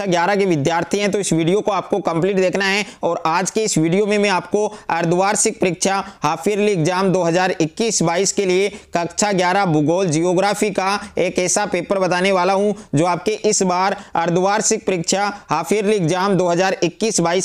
कक्षा अच्छा, ग्यारह के विद्यार्थी हैं तो इस वीडियो को आपको कंप्लीट देखना है और आज के इस वीडियो में मैं आपको अर्धवार्षिक परीक्षा हाफ ईयरली एग्जाम 2021-22 के लिए कक्षा ग्यारह भूगोल जियोग्राफी का एक ऐसा पेपर बताने वाला हूँ जो आपके इस बार अर्धवार्षिक परीक्षा हाफ ईयरली एग्जाम दो हजार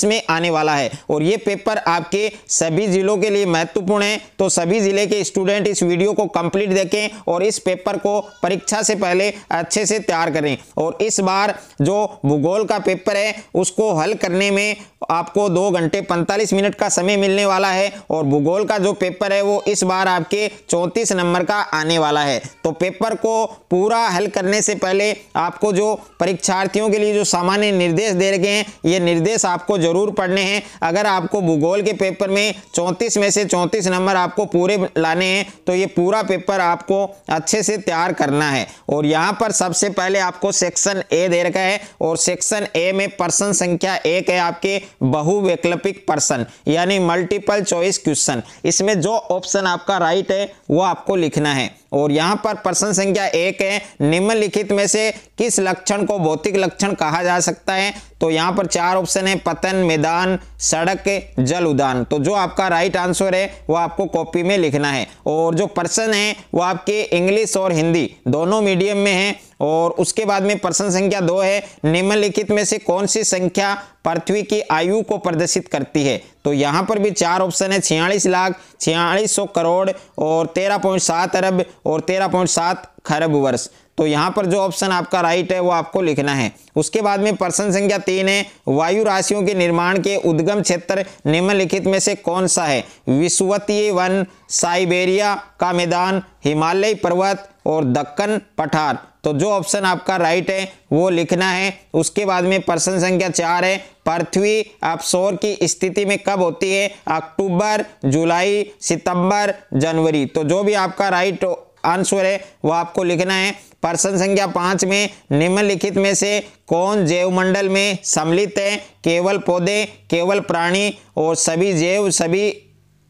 में आने वाला है और ये पेपर आपके सभी जिलों के लिए महत्वपूर्ण है तो सभी जिले के स्टूडेंट इस वीडियो को कंप्लीट देखें और इस पेपर को परीक्षा से पहले अच्छे से तैयार करें और इस बार जो भूगोल भूगोल का पेपर है उसको हल करने में आपको दो घंटे पैंतालीस मिनट का समय मिलने वाला है और भूगोल का जो पेपर है वो इस बार आपके चौंतीस नंबर का आने वाला है तो पेपर को पूरा हल करने से पहले आपको जो परीक्षार्थियों के लिए जो सामान्य निर्देश दे रखे हैं ये निर्देश आपको जरूर पढ़ने हैं अगर आपको भूगोल के पेपर में चौंतीस में से चौंतीस नंबर आपको पूरे लाने हैं तो ये पूरा पेपर आपको अच्छे से तैयार करना है और यहाँ पर सबसे पहले आपको सेक्शन ए दे रखा है और से सेक्शन ए में पर्सन संख्या एक है आपके बहुवैकल्पिक पर्सन यानी मल्टीपल चॉइस क्वेश्चन इसमें जो ऑप्शन आपका राइट है वो आपको लिखना है और यहाँ पर प्रश्न संख्या एक है निम्नलिखित में से किस लक्षण को भौतिक लक्षण कहा जा सकता है तो यहाँ पर चार ऑप्शन है पतन मैदान सड़क जल उदान तो जो आपका राइट आंसर है वो आपको कॉपी में लिखना है और जो प्रश्न है वो आपके इंग्लिश और हिंदी दोनों मीडियम में है और उसके बाद में प्रश्न संख्या दो है निम्नलिखित में से कौन सी संख्या पृथ्वी की आयु को प्रदर्शित करती है तो यहाँ पर भी चार ऑप्शन है छियालीस लाख छियालीस सौ करोड़ और तेरह पॉइंट सात अरब और तेरह पॉइंट सात खरब वर्ष तो यहाँ पर जो ऑप्शन आपका राइट है वो आपको लिखना है उसके बाद में प्रश्न संख्या तीन है वायु राशियों के निर्माण के उद्गम क्षेत्र निम्नलिखित में से कौन सा है विश्वतीय वन साइबेरिया का मैदान हिमालय पर्वत और दक्कन पठार तो जो ऑप्शन आपका राइट है वो लिखना है उसके बाद में प्रश्न संख्या चार है पृथ्वी अपशोर की स्थिति में कब होती है अक्टूबर जुलाई सितंबर जनवरी तो जो भी आपका राइट आंसर है वो आपको लिखना है प्रश्न संख्या पांच में निम्नलिखित में से कौन जैवमंडल में सम्मिलित है केवल पौधे केवल प्राणी और सभी जैव सभी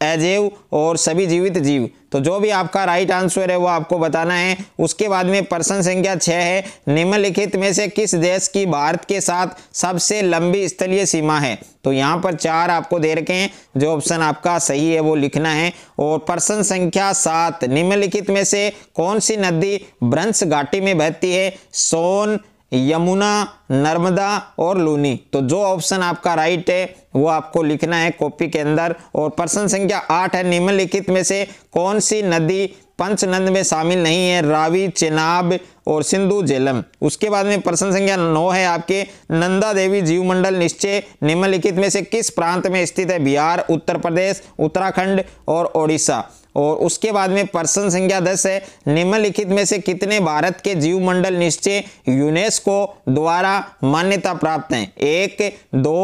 अजैव और सभी जीवित जीव तो जो भी आपका राइट आंसर है वो आपको बताना है उसके बाद में प्रश्न संख्या छः है निम्नलिखित में से किस देश की भारत के साथ सबसे लंबी स्थलीय सीमा है तो यहाँ पर चार आपको दे रखे हैं जो ऑप्शन आपका सही है वो लिखना है और प्रश्न संख्या सात निम्नलिखित में से कौन सी नदी ब्रंश घाटी में बहती है सोन यमुना नर्मदा और लूनी तो जो ऑप्शन आपका राइट है वो आपको लिखना है कॉपी के अंदर और प्रश्न संख्या आठ है निम्नलिखित में से कौन सी नदी पंचनंद में शामिल नहीं है रावी चेनाब और सिंधु जेलम उसके बाद में प्रश्न संख्या नौ है आपके नंदा देवी जीव मंडल निश्चय निम्नलिखित में से किस प्रांत में स्थित है बिहार उत्तर प्रदेश उत्तराखंड और ओडिशा और उसके बाद में प्रश्न संख्या दस है निम्नलिखित में से कितने भारत के जीव मंडल निश्चय यूनेस्को द्वारा मान्यता प्राप्त हैं एक दो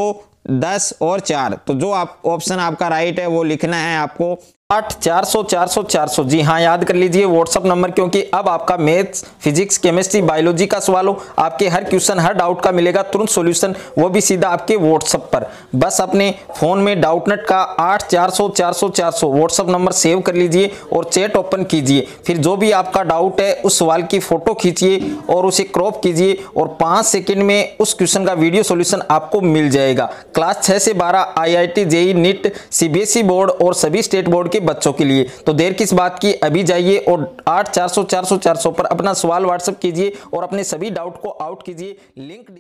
दस और चार तो जो आप ऑप्शन आपका राइट है वो लिखना है आपको आठ चार सौ चार सौ चार सौ जी हाँ याद कर लीजिए व्हाट्सअप नंबर क्योंकि अब आपका मैथ्स फिजिक्स केमिस्ट्री बायोलॉजी का सवाल हो आपके हर क्वेश्चन हर डाउट का मिलेगा तुरंत सोल्यूशन वो भी सीधा आपके व्हाट्सअप पर बस अपने फ़ोन में डाउटनेट का आठ चार सौ चार सौ चार सौ व्हाट्सअप नंबर सेव कर लीजिए और चैट ओपन कीजिए फिर जो भी आपका डाउट है उस सवाल की फ़ोटो खींचिए और उसे क्रॉप कीजिए और पाँच सेकेंड में उस क्वेश्चन का वीडियो सोल्यूशन आपको मिल जाएगा क्लास छः से बारह I I T JEE NEET C board और सभी स्टेट बोर्ड के बच्चों के लिए तो देर किस बात की अभी जाइए और आठ चार सौ चार सौ चार सौ पर अपना सवाल व्हाट्सअप कीजिए और अपने सभी डाउट को आउट कीजिए लिंक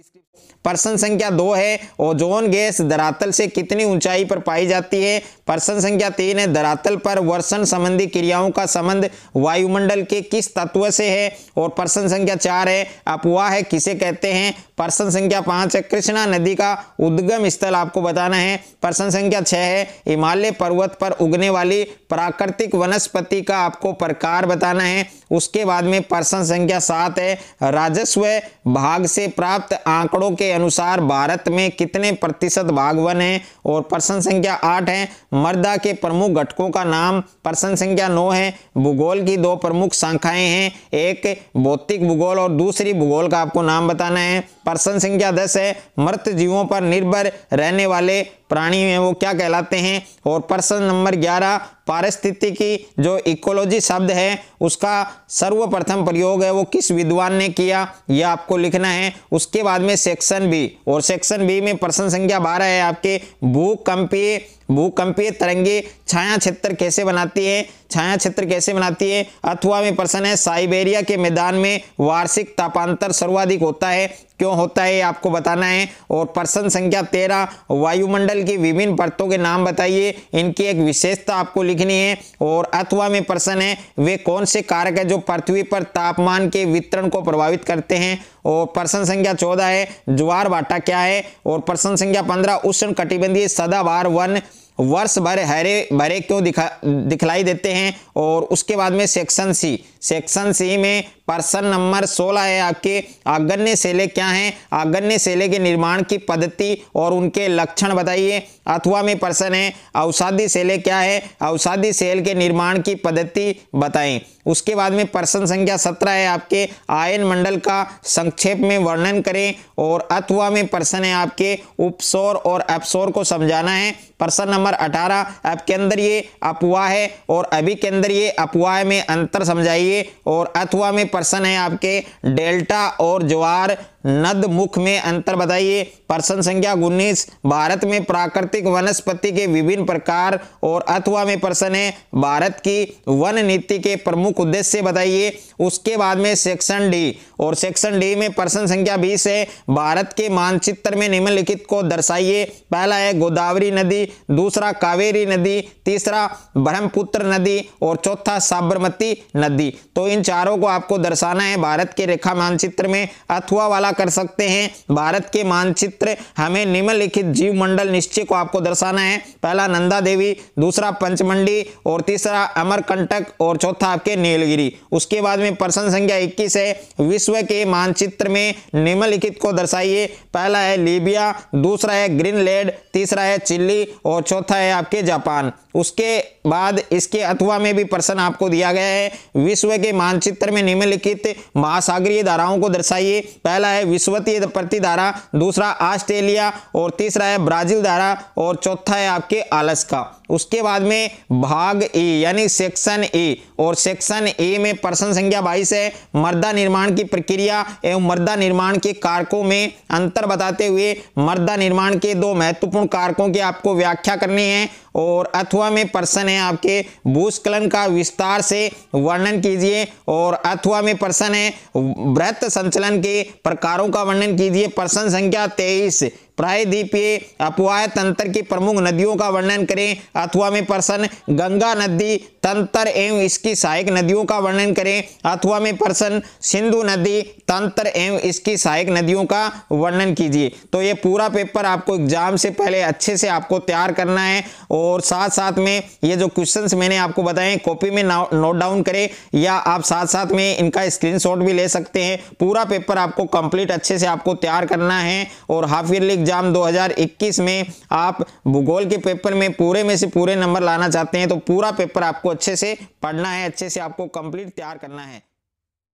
प्रश्न संख्या दो है ओजोन गैस धरातल से कितनी ऊंचाई पर पाई जाती है प्रश्न संख्या तीन है धरातल पर वर्षण संबंधी क्रियाओं का संबंध वायुमंडल के किस तत्व से है और प्रश्न संख्या चार है अपवाह है किसे कहते हैं प्रश्न संख्या पांच है कृष्णा नदी का उद्गम स्थल आपको बताना है प्रश्न संख्या छह है हिमालय पर्वत पर उगने वाली प्राकृतिक वनस्पति का आपको प्रकार बताना है उसके बाद में प्रश्न संख्या सात है राजस्व भाग से प्राप्त आंकड़ों के अनुसार भारत में कितने प्रतिशत भाग वन है और प्रश्न संख्या आठ है मर्दा के प्रमुख घटकों का नाम प्रश्न संख्या नौ है भूगोल की दो प्रमुख शाखाएं हैं एक भौतिक भूगोल और दूसरी भूगोल का आपको नाम बताना है प्रश्न संख्या दस है मृत जीवों पर निर्भर रहने वाले प्राणी में वो क्या कहलाते हैं और प्रश्न नंबर ग्यारह पारिस्थितिकी जो इकोलॉजी शब्द है उसका सर्वप्रथम प्रयोग है वो किस विद्वान ने किया यह आपको लिखना है उसके बाद में सेक्शन बी और सेक्शन बी में प्रश्न संख्या बारह है आपके भूकंपीय भूकंपीय तरंगे छाया क्षेत्र कैसे बनाती है छाया क्षेत्र कैसे बनाती है अथवा में प्रश्न है साइबेरिया के मैदान में वार्षिक तापांतर सर्वाधिक होता है क्यों होता है आपको बताना है और प्रश्न संख्या तेरह वायुमंडल की विभिन्न परतों के नाम बताइए इनकी एक विशेषता आपको लिखनी है और अथवा में प्रश्न है वे कौन से कारक है जो पृथ्वी पर तापमान के वितरण को प्रभावित करते हैं और प्रश्न संख्या चौदह है ज्वार भाटा क्या है और प्रश्न संख्या पंद्रह उष्ण कटिबंधीय सदाबार वन वर्ष भर हरे भरे क्यों दिखा दिखलाई देते हैं और उसके बाद में सेक्शन सी सेक्शन सी में पर्सन नंबर 16 है आपके आगन्य सेले क्या हैं आगन्य सेले के निर्माण की पद्धति और उनके लक्षण बताइए अथवा में पर्सन है औषाधि सेले क्या है औषाधि सेल के निर्माण की पद्धति बताएं उसके बाद में पर्सन संख्या सत्रह है आपके आयन मंडल का संक्षेप में वर्णन करें और अथवा में पर्सन है आपके उपसौर और अपसौर को समझाना है पर्सन नंबर अठारह अब के अंदर ये अपवाह है और अभी के अंदर ये अपवाह में अंतर समझाइए और अथवा में पर्सन है आपके डेल्टा और ज्वार नद मुख में अंतर बताइए प्रश्न संख्या उन्नीस भारत में प्राकृतिक वनस्पति के विभिन्न प्रकार और अथवा में प्रश्न है भारत की वन नीति के प्रमुख उद्देश्य बताइए उसके बाद में सेक्शन डी और सेक्शन डी में प्रश्न संख्या बीस है भारत के मानचित्र में निम्नलिखित को दर्शाइए पहला है गोदावरी नदी दूसरा कावेरी नदी तीसरा ब्रह्मपुत्र नदी और चौथा साबरमती नदी तो इन चारों को आपको दर्शाना है भारत के रेखा मानचित्र में अथवा वाला कर सकते हैं भारत के मानचित्र हमें निम्नलिखित जीव मंडल निश्चय को आपको दर्शाना है पहला नंदा देवी दूसरा पंचमंडी और तीसरा अमरकंटक और चौथा आपके नीलगिरी उसके बाद में प्रश्न संख्या इक्कीस है विश्व के मानचित्र में निम्नलिखित को दर्शाइए पहला है लीबिया दूसरा है ग्रीनलैंड तीसरा है चिल्ली और चौथा है आपके जापान उसके बाद इसके अथवा में भी प्रश्न आपको दिया गया है विश्व के मानचित्र में निम्नलिखित महासागरीय धाराओं को दर्शाइए पहला है विश्वतीय प्रतिधारा दूसरा ऑस्ट्रेलिया और तीसरा है ब्राजील धारा और चौथा है आपके आलस का उसके बाद में भाग ए यानी सेक्शन ए और सेक्शन ए में प्रश्न संख्या बाईस है मर्दा निर्माण की प्रक्रिया एवं मर्दा निर्माण के कारकों में अंतर बताते हुए मर्दा निर्माण के दो महत्वपूर्ण कारकों की आपको व्याख्या करनी है और अथवा में प्रश्न है आपके भूस्खलन का विस्तार से वर्णन कीजिए और अथवा में प्रश्न है वृत्त संचलन के प्रकारों का वर्णन कीजिए प्रश्न संख्या तेईस प्रायद्वीपीय अपवाय तंत्र की प्रमुख नदियों का वर्णन करें अथवा में प्रश्न गंगा नदी तंत्र एवं इसकी सहायक नदियों का वर्णन करें अथवा में प्रश्न सिंधु नदी तंत्र एवं इसकी सहायक नदियों का वर्णन कीजिए तो ये पूरा पेपर आपको एग्जाम से पहले अच्छे से आपको तैयार करना है और साथ साथ में ये जो क्वेश्चन मैंने आपको बताए कॉपी में नोट डाउन करें या आप साथ साथ में इनका स्क्रीन भी ले सकते हैं पूरा पेपर आपको कंप्लीट अच्छे से आपको तैयार करना है और हाफ ईयरली एग्जाम 2021 में आप भूगोल के पेपर में पूरे में से पूरे नंबर लाना चाहते हैं तो पूरा पेपर आपको अच्छे से पढ़ना है अच्छे से आपको कंप्लीट तैयार करना है